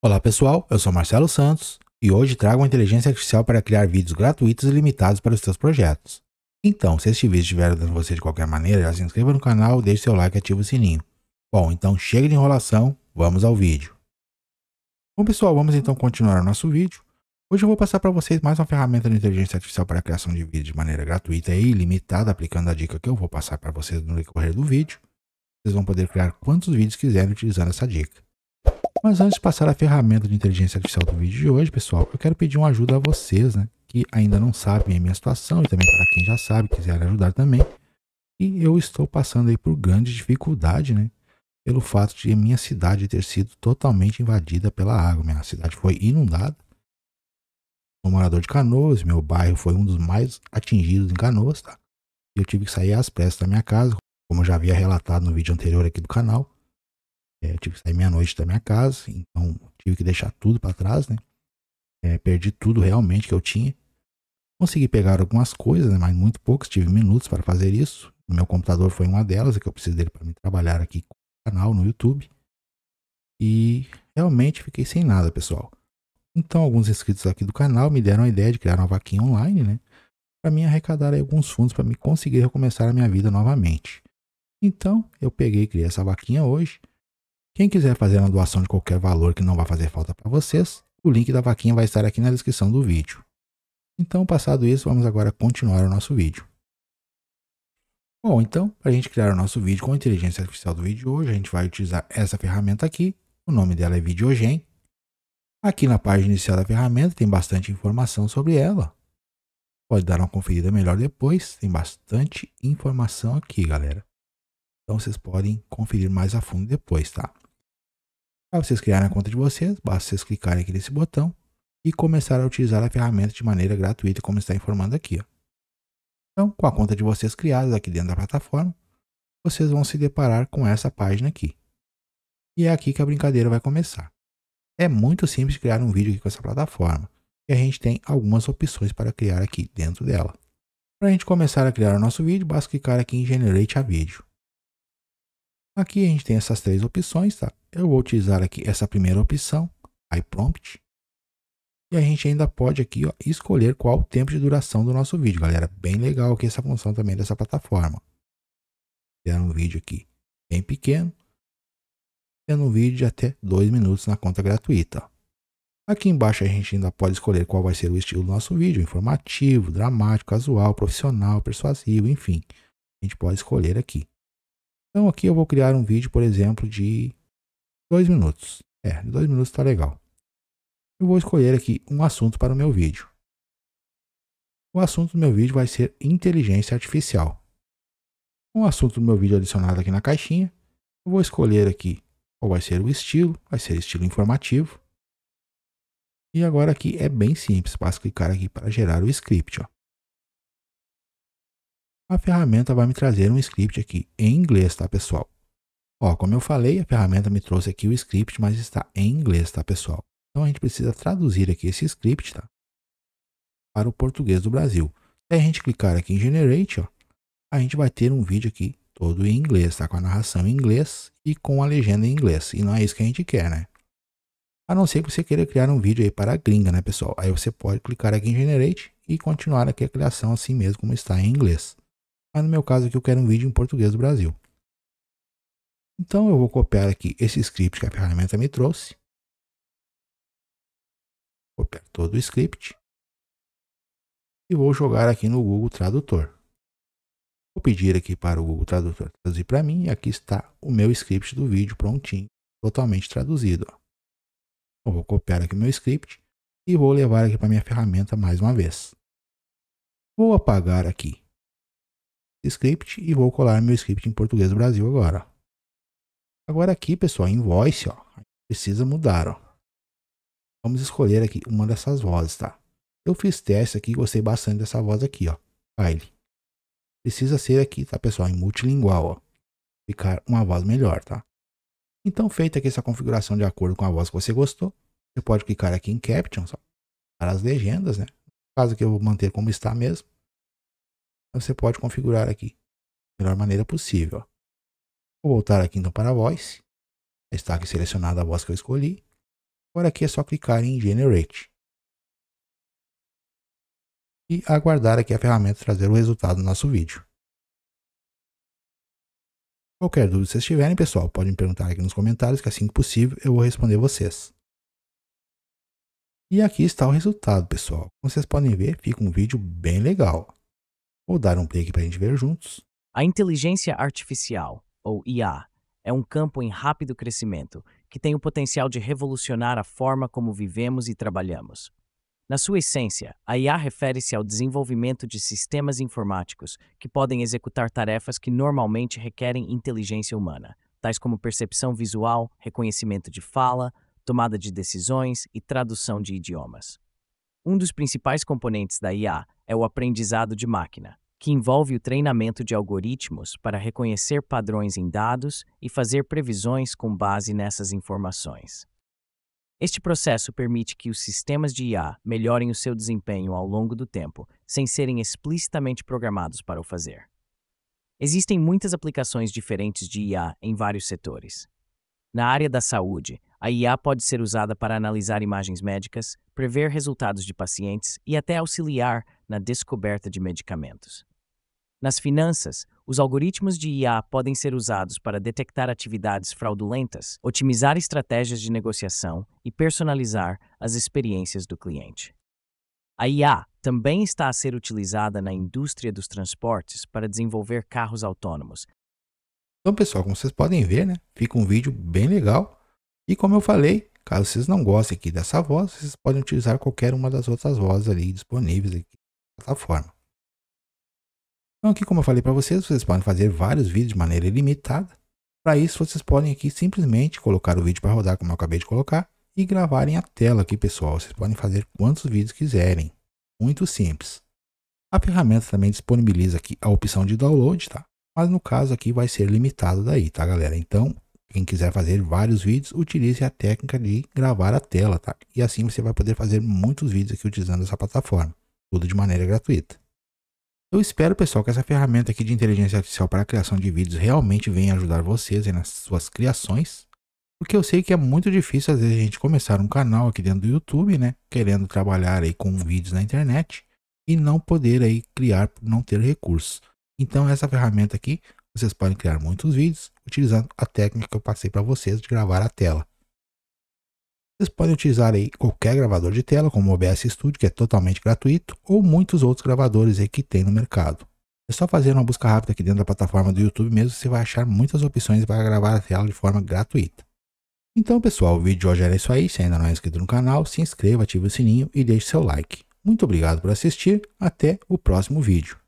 Olá pessoal, eu sou Marcelo Santos e hoje trago uma inteligência artificial para criar vídeos gratuitos e limitados para os seus projetos. Então, se este vídeo estiver dando você de qualquer maneira, já se inscreva no canal, deixe seu like e ative o sininho. Bom, então chega de enrolação, vamos ao vídeo. Bom pessoal, vamos então continuar o nosso vídeo. Hoje eu vou passar para vocês mais uma ferramenta de inteligência artificial para a criação de vídeos de maneira gratuita e ilimitada, aplicando a dica que eu vou passar para vocês no decorrer do vídeo. Vocês vão poder criar quantos vídeos quiserem utilizando essa dica. Mas antes de passar a ferramenta de inteligência artificial do vídeo de hoje, pessoal, eu quero pedir uma ajuda a vocês, né? Que ainda não sabem a minha situação e também para quem já sabe, quiser ajudar também. E eu estou passando aí por grande dificuldade, né? Pelo fato de minha cidade ter sido totalmente invadida pela água. Minha cidade foi inundada. Sou morador de Canoas, meu bairro foi um dos mais atingidos em Canoas, tá? E Eu tive que sair às pressas da minha casa, como eu já havia relatado no vídeo anterior aqui do canal. É, tive que sair meia-noite da minha casa, então tive que deixar tudo para trás, né? É, perdi tudo realmente que eu tinha. Consegui pegar algumas coisas, né? mas muito poucas, tive minutos para fazer isso. O meu computador foi uma delas, é que eu preciso dele para me trabalhar aqui com o canal no YouTube. E realmente fiquei sem nada, pessoal. Então, alguns inscritos aqui do canal me deram a ideia de criar uma vaquinha online, né? Para mim arrecadar alguns fundos para me conseguir recomeçar a minha vida novamente. Então, eu peguei e criei essa vaquinha hoje. Quem quiser fazer uma doação de qualquer valor que não vai fazer falta para vocês, o link da vaquinha vai estar aqui na descrição do vídeo. Então, passado isso, vamos agora continuar o nosso vídeo. Bom, então, para a gente criar o nosso vídeo com a inteligência artificial do vídeo de hoje, a gente vai utilizar essa ferramenta aqui, o nome dela é Videogen. Aqui na página inicial da ferramenta tem bastante informação sobre ela. Pode dar uma conferida melhor depois, tem bastante informação aqui, galera. Então vocês podem conferir mais a fundo depois, tá? Para vocês criarem a conta de vocês, basta vocês clicarem aqui nesse botão e começar a utilizar a ferramenta de maneira gratuita, como está informando aqui. Ó. Então, com a conta de vocês criada aqui dentro da plataforma, vocês vão se deparar com essa página aqui. E é aqui que a brincadeira vai começar. É muito simples criar um vídeo aqui com essa plataforma, e a gente tem algumas opções para criar aqui dentro dela. Para a gente começar a criar o nosso vídeo, basta clicar aqui em Generate a Vídeo. Aqui a gente tem essas três opções, tá? Eu vou utilizar aqui essa primeira opção, iPrompt. E a gente ainda pode aqui ó, escolher qual o tempo de duração do nosso vídeo, galera. Bem legal aqui essa função também dessa plataforma. Criar um vídeo aqui bem pequeno. Tendo um vídeo de até 2 minutos na conta gratuita. Aqui embaixo a gente ainda pode escolher qual vai ser o estilo do nosso vídeo. Informativo, dramático, casual, profissional, persuasivo, enfim. A gente pode escolher aqui. Então aqui eu vou criar um vídeo, por exemplo, de dois minutos. É, dois minutos está legal. Eu vou escolher aqui um assunto para o meu vídeo. O assunto do meu vídeo vai ser inteligência artificial. O assunto do meu vídeo adicionado aqui na caixinha. Eu vou escolher aqui qual vai ser o estilo, vai ser estilo informativo. E agora aqui é bem simples, basta clicar aqui para gerar o script. Ó a ferramenta vai me trazer um script aqui em inglês, tá pessoal? Ó, como eu falei, a ferramenta me trouxe aqui o script, mas está em inglês, tá pessoal? Então a gente precisa traduzir aqui esse script, tá? Para o português do Brasil. Se a gente clicar aqui em Generate, ó, a gente vai ter um vídeo aqui todo em inglês, tá? Com a narração em inglês e com a legenda em inglês. E não é isso que a gente quer, né? A não ser que você queira criar um vídeo aí para a gringa, né, pessoal? Aí você pode clicar aqui em Generate e continuar aqui a criação assim mesmo como está em inglês. Mas no meu caso aqui eu quero um vídeo em português do Brasil. Então eu vou copiar aqui esse script que a ferramenta me trouxe. Copiar todo o script. E vou jogar aqui no Google Tradutor. Vou pedir aqui para o Google Tradutor traduzir para mim. E aqui está o meu script do vídeo prontinho, totalmente traduzido. Eu vou copiar aqui o meu script e vou levar aqui para minha ferramenta mais uma vez. Vou apagar aqui script e vou colar meu script em português do Brasil agora. Agora aqui, pessoal, em voice, ó, precisa mudar, ó. Vamos escolher aqui uma dessas vozes, tá? Eu fiz teste aqui, gostei bastante dessa voz aqui, ó. File. Precisa ser aqui, tá, pessoal, em multilingual, ó. Ficar uma voz melhor, tá? Então, feita aqui essa configuração de acordo com a voz que você gostou, você pode clicar aqui em captions, ó, para as legendas, né? No caso aqui eu vou manter como está mesmo você pode configurar aqui da melhor maneira possível. Vou voltar aqui então para a voz. Está aqui selecionada a voz que eu escolhi. Agora aqui é só clicar em Generate. E aguardar aqui a ferramenta trazer o resultado do nosso vídeo. Qualquer dúvida que vocês tiverem, pessoal, podem perguntar aqui nos comentários, que assim que possível eu vou responder vocês. E aqui está o resultado, pessoal. Como vocês podem ver, fica um vídeo bem legal. Vou dar um play para a gente ver juntos. A inteligência artificial, ou IA, é um campo em rápido crescimento que tem o potencial de revolucionar a forma como vivemos e trabalhamos. Na sua essência, a IA refere-se ao desenvolvimento de sistemas informáticos que podem executar tarefas que normalmente requerem inteligência humana, tais como percepção visual, reconhecimento de fala, tomada de decisões e tradução de idiomas. Um dos principais componentes da IA é o aprendizado de máquina, que envolve o treinamento de algoritmos para reconhecer padrões em dados e fazer previsões com base nessas informações. Este processo permite que os sistemas de IA melhorem o seu desempenho ao longo do tempo, sem serem explicitamente programados para o fazer. Existem muitas aplicações diferentes de IA em vários setores. Na área da saúde, a IA pode ser usada para analisar imagens médicas, prever resultados de pacientes e até auxiliar na descoberta de medicamentos. Nas finanças, os algoritmos de IA podem ser usados para detectar atividades fraudulentas, otimizar estratégias de negociação e personalizar as experiências do cliente. A IA também está a ser utilizada na indústria dos transportes para desenvolver carros autônomos. Então, pessoal, como vocês podem ver, né? Fica um vídeo bem legal. E como eu falei, caso vocês não gostem aqui dessa voz, vocês podem utilizar qualquer uma das outras vozes ali disponíveis aqui plataforma. Então aqui, como eu falei para vocês, vocês podem fazer vários vídeos de maneira ilimitada. Para isso, vocês podem aqui simplesmente colocar o vídeo para rodar, como eu acabei de colocar, e gravarem a tela aqui, pessoal. Vocês podem fazer quantos vídeos quiserem. Muito simples. A ferramenta também disponibiliza aqui a opção de download, tá? Mas no caso aqui vai ser limitado daí, tá, galera? Então, quem quiser fazer vários vídeos, utilize a técnica de gravar a tela, tá? E assim você vai poder fazer muitos vídeos aqui utilizando essa plataforma tudo de maneira gratuita. Eu espero, pessoal, que essa ferramenta aqui de inteligência artificial para a criação de vídeos realmente venha ajudar vocês nas suas criações, porque eu sei que é muito difícil às vezes a gente começar um canal aqui dentro do YouTube, né, querendo trabalhar aí com vídeos na internet e não poder aí criar, não ter recursos. Então essa ferramenta aqui, vocês podem criar muitos vídeos utilizando a técnica que eu passei para vocês de gravar a tela. Vocês podem utilizar aí qualquer gravador de tela, como o OBS Studio, que é totalmente gratuito, ou muitos outros gravadores aí que tem no mercado. É só fazer uma busca rápida aqui dentro da plataforma do YouTube mesmo, você vai achar muitas opções para gravar a tela de forma gratuita. Então pessoal, o vídeo de hoje era isso aí, se ainda não é inscrito no canal, se inscreva, ative o sininho e deixe seu like. Muito obrigado por assistir, até o próximo vídeo.